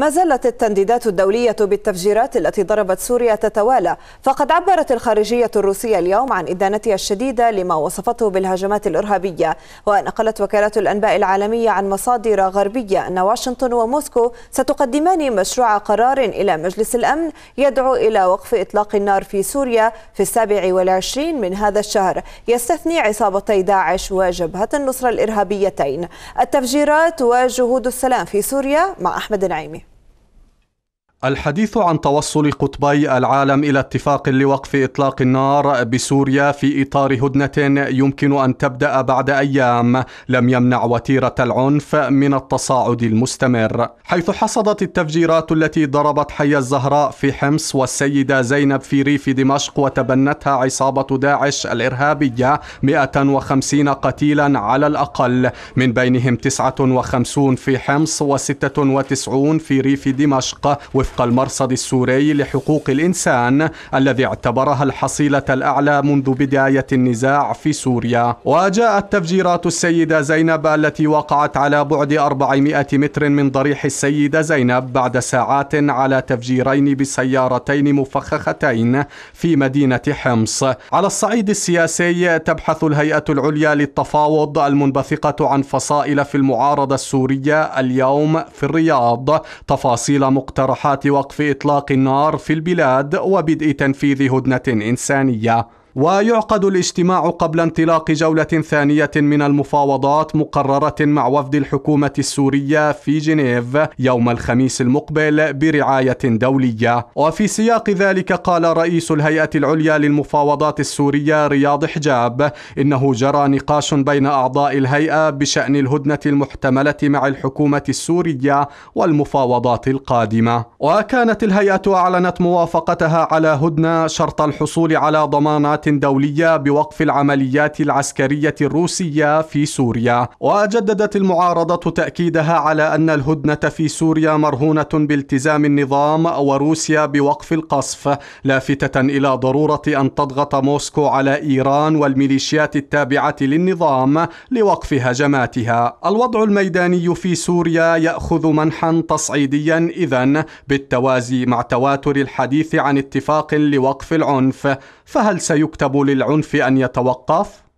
ما زالت التنديدات الدولية بالتفجيرات التي ضربت سوريا تتوالى فقد عبرت الخارجية الروسية اليوم عن إدانتها الشديدة لما وصفته بالهجمات الإرهابية ونقلت وكالات الأنباء العالمية عن مصادر غربية أن واشنطن وموسكو ستقدمان مشروع قرار إلى مجلس الأمن يدعو إلى وقف إطلاق النار في سوريا في السابع والعشرين من هذا الشهر يستثني عصابتي داعش وجبهة النصرة الإرهابيتين التفجيرات وجهود السلام في سوريا مع أحمد نعيمي الحديث عن توصل قطبي العالم الى اتفاق لوقف اطلاق النار بسوريا في اطار هدنه يمكن ان تبدا بعد ايام لم يمنع وتيره العنف من التصاعد المستمر حيث حصدت التفجيرات التي ضربت حي الزهراء في حمص والسيده زينب في ريف دمشق وتبنتها عصابه داعش الارهابيه 150 قتيلا على الاقل من بينهم 59 في حمص و96 في ريف دمشق وفق المرصد السوري لحقوق الإنسان الذي اعتبرها الحصيلة الأعلى منذ بداية النزاع في سوريا وجاءت تفجيرات السيدة زينب التي وقعت على بعد 400 متر من ضريح السيدة زينب بعد ساعات على تفجيرين بسيارتين مفخختين في مدينة حمص على الصعيد السياسي تبحث الهيئة العليا للتفاوض المنبثقة عن فصائل في المعارضة السورية اليوم في الرياض تفاصيل مقترحات وقف إطلاق النار في البلاد وبدء تنفيذ هدنة إنسانية ويعقد الاجتماع قبل انطلاق جولة ثانية من المفاوضات مقررة مع وفد الحكومة السورية في جنيف يوم الخميس المقبل برعاية دولية وفي سياق ذلك قال رئيس الهيئة العليا للمفاوضات السورية رياض حجاب إنه جرى نقاش بين أعضاء الهيئة بشأن الهدنة المحتملة مع الحكومة السورية والمفاوضات القادمة وكانت الهيئة أعلنت موافقتها على هدنة شرط الحصول على ضمانات لائحة دولية بوقف العمليات العسكرية الروسية في سوريا وجددت المعارضة تأكيدها على أن الهدنة في سوريا مرهونة بالتزام النظام وروسيا بوقف القصف لافتة إلى ضرورة أن تضغط موسكو على إيران والميليشيات التابعة للنظام لوقف هجماتها الوضع الميداني في سوريا يأخذ منحا تصعيديا إذا بالتوازي مع تواتر الحديث عن اتفاق لوقف العنف فهل سيكون يكتب للعنف أن يتوقف؟